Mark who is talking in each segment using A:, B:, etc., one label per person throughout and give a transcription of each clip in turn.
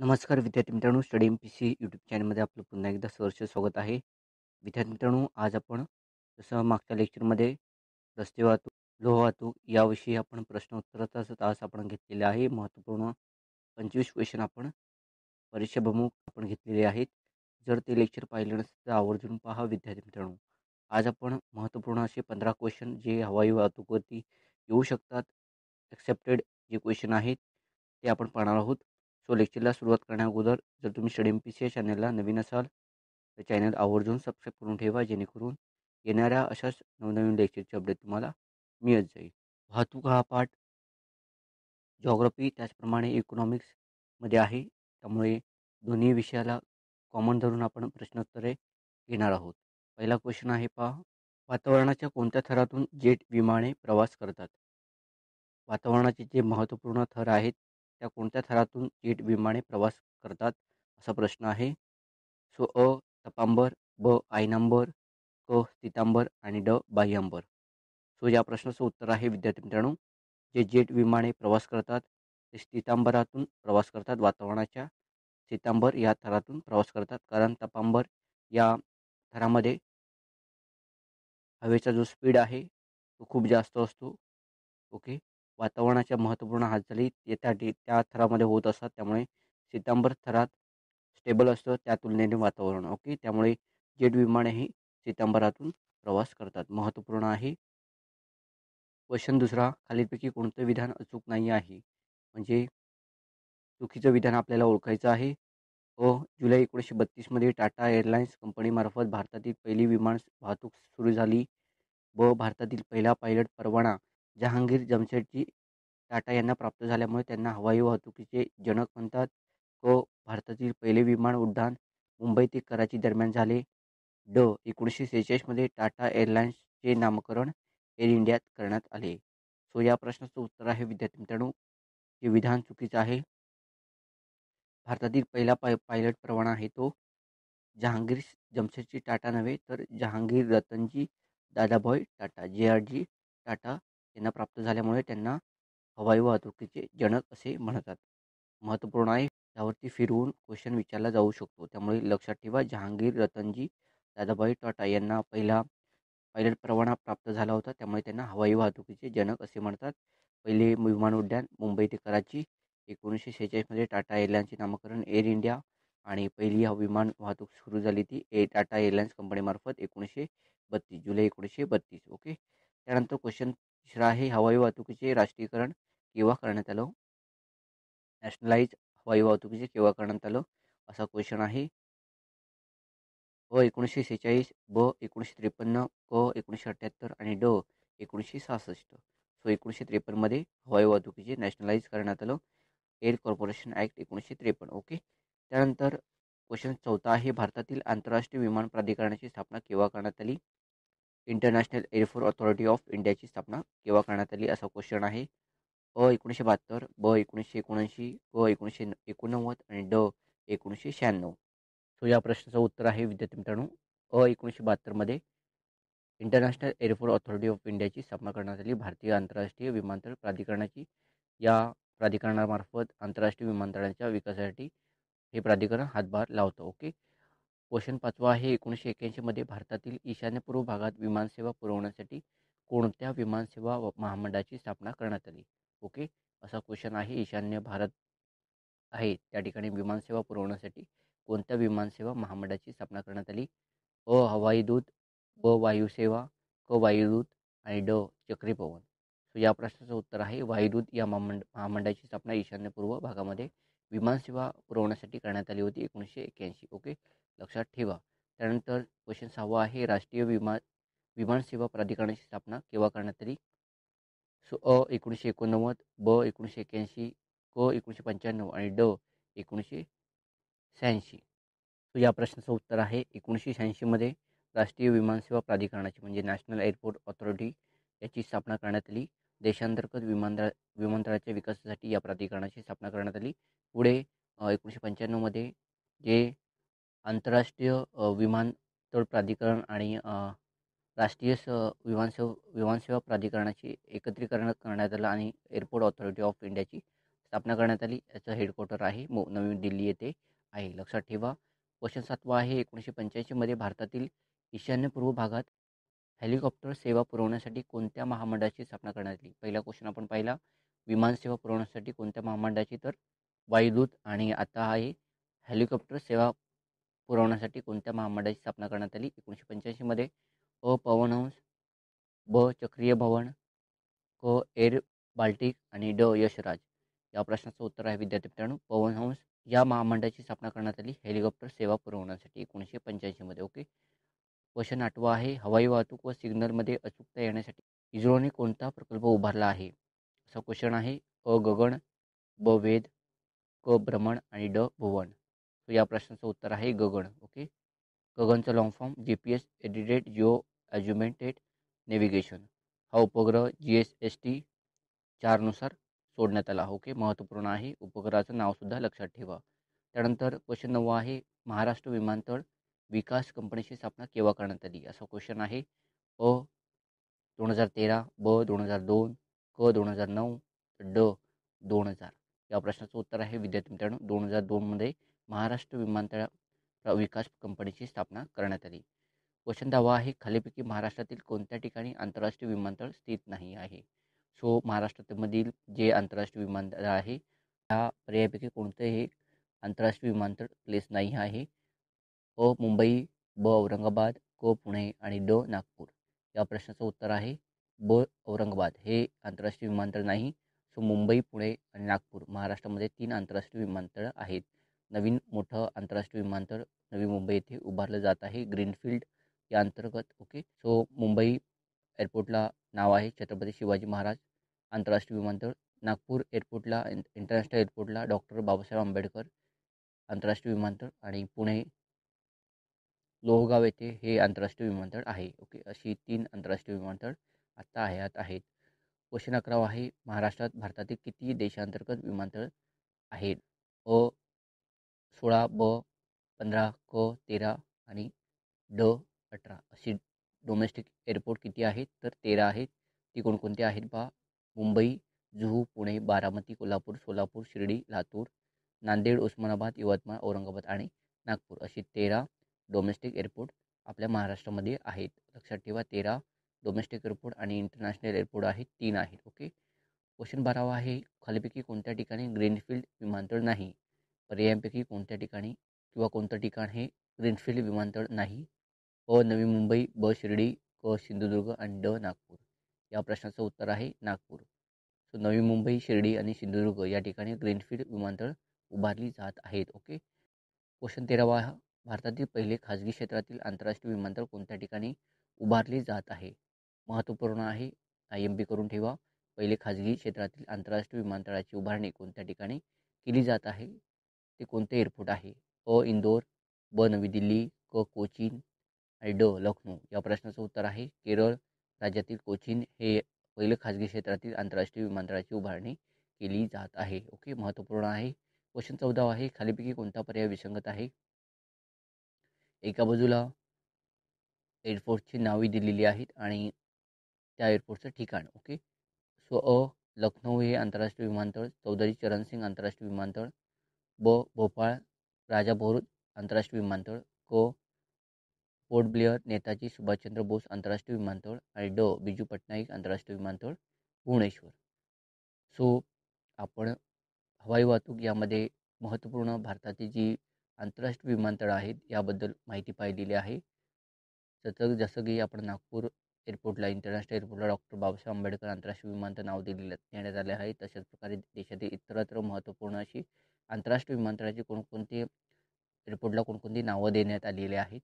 A: नमस्कार विद्यार्थी मित्रांनो study M P C YouTube चॅनलमध्ये आपलं पुन्हा एकदा सहर्ष स्वागत आहे विद्यार्थी मित्रांनो आज आपण जसं मागच्या लेक्चरमध्ये रस्ते वाहतूक वाहतूक याविषयी आपण प्रश्नोत्तराचा तास आपण घेतलेला आहे महत्त्वपूर्ण पंचवीस क्वेश्चन आपण परीक्षाभमुख आपण घेतलेले आहेत जर ते लेक्चर पाहिलं नसेल तर आवर्जून पहा विद्यार्थी मित्रांनो आज आपण महत्त्वपूर्ण असे पंधरा क्वेश्चन जे हवाई वाहतूकवरती येऊ शकतात एक्सेप्टेड जे क्वेश्चन आहेत ते आपण पाहणार आहोत सो लेक्चरला सुरुवात करण्याअगोदर जर तुम्ही स्टडी एम पी सी या चॅनलला नवीन असाल तर चॅनल आवर्जून सबस्क्राईब करून ठेवा जेणेकरून येणाऱ्या अशाच नवनवीन लेक्चरचे अपडेट तुम्हाला मिळत जाईल वाहतूक हा पाठ जॉग्रफी त्याचप्रमाणे इकॉनॉमिक्समध्ये आहे त्यामुळे दोन्ही विषयाला कॉमन धरून आपण प्रश्नोत्तरे घेणार आहोत पहिला क्वेश्चन आहे पहा वातावरणाच्या कोणत्या थरातून जेट विमाने प्रवास करतात वातावरणाचे जे महत्त्वपूर्ण थर आहेत त्या कोणत्या थरातून जेट विमाने प्रवास करतात असा प्रश्न आहे सो अ तपांबर ब आयनांबर क स्थितांबर आणि ड बाह्यांबर सो या प्रश्नाचं उत्तर आहे विद्यार्थी मित्रांनो जे जेट विमाने प्रवास करतात ते स्थितांबरातून प्रवास करतात वातावरणाच्या स्थितांबर या थरातून प्रवास करतात कारण तपांबर या थरामध्ये हवेचा जो स्पीड आहे तो खूप जास्त असतो ओके वातावरणाच्या महत्त्वपूर्ण हालचाली येत्या डे त्या थरामध्ये होत असतात त्यामुळे सीतांबर थरात स्टेबल असतं त्या तुलनेने वातावरण ओके त्यामुळे जेट विमाने ही सीतांबरातून प्रवास करतात महत्त्वपूर्ण आहे क्वेश्चन दुसरा खालीपैकी कोणतं विधान अचूक नाही आहे म्हणजे चुकीचं विधान आपल्याला ओळखायचं आहे व जुलै एकोणीसशे बत्तीसमध्ये टाटा एअरलाइन्स कंपनीमार्फत भारतातील पहिली विमान वाहतूक सुरू झाली व भारतातील पहिला पायलट परवाना जहांगीर जमशेदजी टाटा यांना प्राप्त झाल्यामुळे त्यांना हवाई वाहतुकीचे जनक म्हणतात क भारतातील पहिले विमान उड्डाण मुंबई ते कराची दरम्यान झाले ड एकोणीसशे सेहेचाळीसमध्ये टाटा एअरलाइन्सचे नामकरण एअर इंडियात करण्यात आले सो या प्रश्नाचं उत्तर आहे विद्यार्थी मित्रांनो हे विधान चुकीचं आहे भारतातील पहिला पाय पायलट परवाना आहे तो जहांगीर जमशेदजी टाटा नव्हे तर जहांगीर रतनजी दादाभाई टाटा जे आर जी टाटा त्यांना प्राप्त झाल्यामुळे त्यांना हवाई वाहतुकीचे जनक असे म्हणतात महत्त्वपूर्ण आहे यावरती फिरवून क्वेश्चन विचारला जाऊ शकतो त्यामुळे लक्षात ठेवा जहांगीर रतनजी दादाभाई टाटा यांना पहिला पायलट परवाना प्राप्त झाला होता त्यामुळे त्यांना हवाई वाहतुकीचे जनक असे म्हणतात पहिले विमान उड्डाण मुंबई ते कराची एकोणीसशे शेहेचाळीसमध्ये टाटा एअरलाईन्सचे नामकरण एअर इंडिया आणि पहिली हा विमान वाहतूक सुरू झाली ती ए टाटा एअरलाइन्स कंपनीमार्फत एकोणीसशे बत्तीस जुलै एकोणीसशे बत्तीस ओके त्यानंतर क्वेश्चन तिसरा आहे हवाई वाहतुकीचे राष्ट्रीयकरण केव्हा करण्यात आलं नॅशनलाइज हवाई वाहतुकीचे केव्हा करण्यात आलं असा क्वेश्चन आहे अ एकोणीसशे सेहेचाळीस ब एकोणीसशे त्रेपन्न क एकोणीसशे अठ्ठ्याहत्तर आणि ड एकोणीसशे सहासष्ट सो एकोणीसशे त्रेपन्नमध्ये हवाई वाहतुकीचे नॅशनलाइज करण्यात आलं एअर कॉर्पोरेशन ॲक्ट एकोणीसशे त्रेपन्न ओके त्यानंतर क्वेश्चन चौथा आहे भारतातील आंतरराष्ट्रीय विमान प्राधिकरणाची स्थापना केव्हा करण्यात आली इंटरनॅशनल एअरफोर ऑथॉरिटी ऑफ इंडियाची स्थापना केव्हा करण्यात आली असा क्वेश्चन आहे अ एकोणीसशे बहात्तर ब एकोणीसशे एकोणऐंशी ग एकोणीसशे एकोणनव्वद आणि ड एकोणीसशे शहाण्णव सो या प्रश्नाचं उत्तर आहे विद्यार्थी मित्रांनो अ एकोणीसशे बहात्तरमध्ये इंटरनॅशनल एअरफोर ऑथॉरिटी ऑफ इंडियाची स्थापना करण्यात आली भारतीय आंतरराष्ट्रीय विमानतळ प्राधिकरणाची या प्राधिकरणामार्फत आंतरराष्ट्रीय विमानतळांच्या विकासासाठी हे प्राधिकरण हातभार लावतं ओके क्वेश्चन पाचवा आहे एकोणीसशे एक्क्याऐंशीमध्ये भारतातील ईशान्यपूर्व भागात विमानसेवा पुरवण्यासाठी कोणत्या विमानसेवा महामंडळाची स्थापना करण्यात आली ओके असा क्वेश्चन आहे ईशान्य भारत आहे त्या ठिकाणी विमानसेवा पुरवण्यासाठी कोणत्या विमानसेवा महामंडळाची स्थापना करण्यात आली अ हवाई दूत ब वायुसेवा क वायुदूत आणि ड चक्री पवन सो या प्रश्नाचं उत्तर आहे वायुदूत या महामंड महामंडळाची स्थापना ईशान्यपूर्व भागामध्ये विमानसेवा पुरवण्यासाठी करण्यात आली होती एकोणीसशे एक्क्याऐंशी ओके लक्षात ठेवा त्यानंतर क्वेश्चन सहावा आहे राष्ट्रीय विमान विमान सेवा प्राधिकरणाची स्थापना केव्हा करण्यात आली सो अ एकोणीसशे एकोणनव्वद ब एकोणीसशे एक्याऐंशी क एकोणीसशे पंच्याण्णव आणि ड एकोणीसशे शहाऐंशी सो या प्रश्नाचं उत्तर आहे एकोणीसशे शहाऐंशीमध्ये राष्ट्रीय विमानसेवा प्राधिकरणाची म्हणजे नॅशनल एअरपोर्ट ऑथॉरिटी याची स्थापना करण्यात आली देशांतर्गत विमानतळ विमानतळाच्या विकासासाठी या प्राधिकरणाची स्थापना करण्यात आली पुढे एकोणीसशे पंच्याण्णवमध्ये जे आंतरराष्ट्रीय विमानतळ प्राधिकरण आणि राष्ट्रीय स विमानसेवा विमानसेवा प्राधिकरणाची एकत्रीकरण करण्यात आलं आणि एअरपोर्ट ऑथॉरिटी ऑफ इंडियाची स्थापना करण्यात आली याचं हेडक्वार्टर आहे मो नवी दिल्ली येथे आहे लक्षात ठेवा क्वेश्चन सातवा आहे एकोणीसशे पंच्याऐंशीमध्ये भारतातील ईशान्यपूर्व भागात हेलिकॉप्टर सेवा पुरवण्यासाठी कोणत्या महामंडळाची स्थापना करण्यात आली पहिला क्वेश्चन आपण पाहिला विमानसेवा पुरवण्यासाठी कोणत्या महामंडळाची तर वायुदूत आणि आता आहे हेलिकॉप्टर सेवा पुरवण्यासाठी कोणत्या महामंडळाची स्थापना करण्यात आली एकोणीसशे पंच्याऐंशीमध्ये अ पवनहंस ब चक्रीय भवन क एअर बाल्टिक आणि ड यशराज या प्रश्नाचं उत्तर आहे विद्यार्थी मित्रांनो पवनहंस या महामंडळाची स्थापना करण्यात आली हेलिकॉप्टर सेवा पुरवण्यासाठी एकोणीसशे पंच्याऐंशीमध्ये ओके क्वेश्चन आठवा आहे हवाई वाहतूक व सिग्नलमध्ये अचूकता येण्यासाठी इस्रोने कोणता प्रकल्प उभारला आहे असा क्वेश्चन आहे अ गगन ब वेद क भ्रमण आणि ड भुवन तो या प्रश्नाचं उत्तर आहे गगन ओके गगनचं long form G P S aided geo augmented navigation हा उपग्रह जी एस एस टी चारनुसार सोडण्यात आला ओके महत्त्वपूर्ण आहे उपग्रहाचं नावसुद्धा लक्षात ठेवा त्यानंतर क्वेश्चन नववा आहे महाराष्ट्र विमानतळ विकास कंपनीची स्थापना केव्हा करण्यात आली असा क्वेश्चन आहे अ दोन हजार तेरा ब दोन हजार दोन क दोन हजार नऊ ड दोन हजार या प्रश्नाचं उत्तर आहे विद्यार्थी मित्रांनो दोन हजार दोनमध्ये महाराष्ट्र विमानतळ विकास कंपनीची स्थापना करण्यात आली क्वेश्चन दावा आहे खालीपैकी महाराष्ट्रातील कोणत्या ठिकाणी आंतरराष्ट्रीय विमानतळ स्थित नाही आहे सो महाराष्ट्रामधील जे आंतरराष्ट्रीय विमानतळ आहे त्या पर्यायापैकी कोणतंही आंतरराष्ट्रीय विमानतळ प्लेस नाही आहे अ मुंबई ब औरंगाबाद क पुणे आणि ड नागपूर या प्रश्नाचं उत्तर आहे ब औरंगाबाद हे आंतरराष्ट्रीय विमानतळ नाही सो मुंबई पुणे आणि नागपूर महाराष्ट्रामध्ये तीन आंतरराष्ट्रीय विमानतळ आहेत नवीन मोठं आंतरराष्ट्रीय विमानतळ नवी मुंबई येथे उभारलं जात आहे ग्रीनफील्ड या अंतर्गत ओके सो मुंबई एअरपोर्टला नाव आहे छत्रपती शिवाजी महाराज आंतरराष्ट्रीय विमानतळ नागपूर एअरपोर्टला इंटरनॅशनल एअरपोर्टला डॉक्टर बाबासाहेब आंबेडकर आंतरराष्ट्रीय विमानतळ आणि पुणे लोहगाव येथे हे आंतरराष्ट्रीय विमानतळ आहे ओके अशी तीन आंतरराष्ट्रीय विमानतळ आत्ता हयात आहेत क्वेश्चन अकरावा आहे महाराष्ट्रात भारतातील किती देशांतर्गत विमानतळ आहेत अ सोळा ब पंधरा क तेरा आणि ड अठरा अशी डोमेस्टिक एअरपोर्ट किती आहेत तर तेरा आहेत ती कोणकोणती आहेत बा मुंबई जुहू पुणे बारामती कोल्हापूर सोलापूर शिर्डी लातूर नांदेड उस्मानाबाद यवतमाळ औरंगाबाद आणि नागपूर अशी तेरा डोमेस्टिक एअरपोर्ट आपल्या महाराष्ट्रामध्ये आहेत लक्षात ठेवा तेरा डोमेस्टिक एअरपोर्ट आणि इंटरनॅशनल एअरपोर्ट आहेत तीन आहेत ओके क्वेश्चन बारावा आहे खालीपैकी कोणत्या ठिकाणी ग्रीनफील्ड विमानतळ नाही पर्यायांपैकी कोणत्या ठिकाणी किंवा कोणतं ठिकाण हे ग्रीनफील्ड विमानतळ नाही अ नवी मुंबई ब शिर्डी क सिंधुदुर्ग आणि ड नागपूर या प्रश्नाचं उत्तर आहे नागपूर सो नवी मुंबई शिर्डी आणि सिंधुदुर्ग या ठिकाणी ग्रीनफील्ड विमानतळ उभारली जात आहेत ओके क्वेश्चन तेरावा भारतातील पहिले खाजगी क्षेत्रातील आंतरराष्ट्रीय विमानतळ कोणत्या ठिकाणी उभारले जात आहे महत्त्वपूर्ण आहे आय एम पी करून ठेवा पहिले खाजगी क्षेत्रातील आंतरराष्ट्रीय विमानतळाची उभारणी कोणत्या ठिकाणी केली जात आहे ते कोणते एअरपोर्ट आहे अ इंदोर ब नवी दिल्ली क कोचीन आणि ड लखनौ या प्रश्नाचं उत्तर आहे केरळ राज्यातील कोचीन हे पहिलं खाजगी क्षेत्रातील आंतरराष्ट्रीय विमानतळाची उभारणी केली जात आहे ओके महत्त्वपूर्ण आहे क्वेश्चन चौदा आहे खालीपैकी कोणता पर्याय विसंगत आहे एका बाजूला एअरपोर्टची नावे दिलेली आहेत आणि त्या एअरपोर्टचं ठिकाण ओके सो अ लखनौ हे आंतरराष्ट्रीय विमानतळ चौधरी चरणसिंग आंतरराष्ट्रीय विमानतळ ब भोपाळ राजा भरूच आंतरराष्ट्रीय विमानतळ क पोर्ट ब्लेअर नेताजी सुभाषचंद्र बोस आंतरराष्ट्रीय विमानतळ आणि ड बिजू पटनाईक आंतरराष्ट्रीय विमानतळ भुवनेश्वर सो आपण हवाई वाहतूक यामध्ये महत्त्वपूर्ण भारताची जी आंतरराष्ट्रीय विमानतळं आहेत याबद्दल माहिती पाहिलेली आहे जसं जसं की आपण नागपूर एअरपोर्टला इंटरनॅशनल एअरपोर्टला डॉक्टर बाबासाहेब आंबेडकर आंतरराष्ट्रीय विमानतळ नाव दिलेलं देण्यात आले आहे तशाच प्रकारे देशातील इतरत्र महत्त्वपूर्ण अशी आंतरराष्ट्रीय विमानतळाची कोणकोणती एअरपोर्टला कोणकोणती नावं देण्यात आलेली आहेत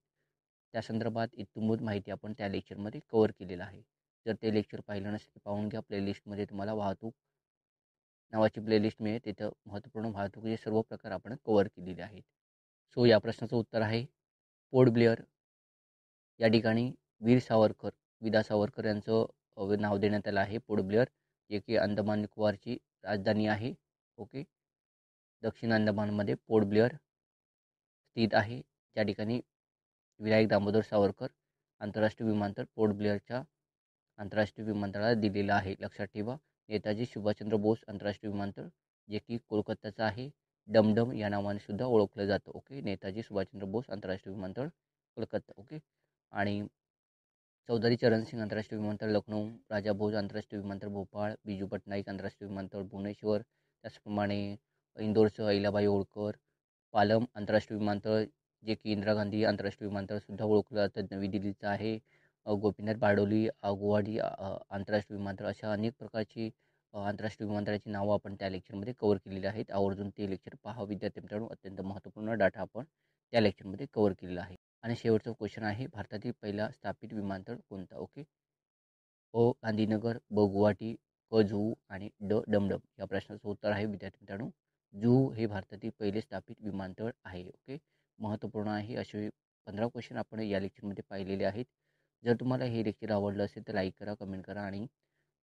A: त्या संदर्भात इतुंबूत माहिती आपण त्या लेक्चरमध्ये कवर केलेलं आहे जर ते लेक्चर पाहिलं नसेल पाहून घ्या प्लेलिस्टमध्ये तुम्हाला वाहतूक नावाची प्लेलिस्ट मिळेल तिथं महत्त्वपूर्ण वाहतुकीचे सर्व प्रकार आपण कवर केलेले आहेत सो या प्रश्नाचं उत्तर आहे पोर्ट ब्लेअर या ठिकाणी वीर सावरकर विदा सावरकर यांचं नाव देण्यात आलं आहे पोर्ट ब्लेअर जे की अंदमान निकोबारची राजधानी आहे ओके दक्षिण अंदमानमध्ये पोर्ट ब्लेअर स्थित आहे त्या ठिकाणी विनायक दामोदर सावरकर आंतरराष्ट्रीय विमानतळ पोर्ट ब्लेअरच्या आंतरराष्ट्रीय विमानतळाला दिलेलं आहे लक्षात ठेवा नेताजी सुभाषचंद्र बोस आंतरराष्ट्रीय विमानतळ जे की कोलकाताचं आहे डमडम या नावाने सुद्धा ओळखलं जातं ओके नेताजी सुभाषचंद्र बोस आंतरराष्ट्रीय विमानतळ कोलकाता ओके आणि चौधरी चरण सिंग आंतरराष्ट्रीय विमानतळ लखनौ राजा भोज आंतरराष्ट्रीय विमानतळ भोपाळ बिजू पटनाईक आंतरराष्ट्रीय विमानतळ भुवनेश्वर त्याचप्रमाणे इंदोरचं अहिलाबाई होळकर पालम आंतरराष्ट्रीय विमानतळ जे की इंदिरा गांधी आंतरराष्ट्रीय विमानतळसुद्धा ओळखलं जातं नवी दिल्लीचं आहे गोपीनाथ बारडोली गुवाहाटी आंतरराष्ट्रीय विमानतळ अशा अनेक प्रकारची आंतरराष्ट्रीय विमानतळाची नावं आपण त्या लेक्चरमध्ये कवर केलेली आहेत आवर्जून ते लेक्चर पहा विद्यार्थी मित्रांनो अत्यंत महत्त्वपूर्ण डाटा आपण त्या लेक्चरमध्ये कवर केलेला आहे आणि शेवटचा क्वेश्चन आहे भारतातील पहिला स्थापित विमानतळ कोणता ओके अ गांधीनगर ब गुवाहाटी क जुहू आणि ड डमडम या प्रश्नाचं उत्तर आहे विद्यार्थी मित्रांनो जुहू हे भारतातील पहिले स्थापित विमानतळ आहे ओके महत्त्वपूर्ण आहे असे पंधरा क्वेश्चन आपण या लेक्चरमध्ये पाहिलेले आहेत जर तुम्हाला हे लेक्चर आवडलं असेल तर लाईक करा कमेंट करा आणि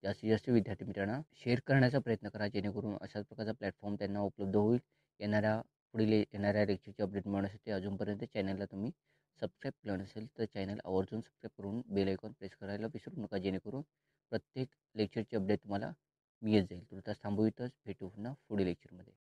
A: जास्तीत जास्त विद्यार्थी मित्रांना शेअर करण्याचा प्रयत्न करा जेणेकरून अशाच प्रकारचा प्लॅटफॉर्म त्यांना उपलब्ध होईल येणाऱ्या पुढील येणाऱ्या लेक्चरची अपडेट ते अजूनपर्यंत चॅनलला तुम्ही सबस्क्राईब केलं नसेल तर चॅनल आवर्जून सबस्क्राईब करून बेल आयकॉन प्रेस करायला विसरू नका जेणेकरून प्रत्येक लेक्चरची अपडेट तुम्हाला मिळत जाईल तुर्तास थांबू इथंच भेटू पुन्हा पुढील लेक्चरमध्ये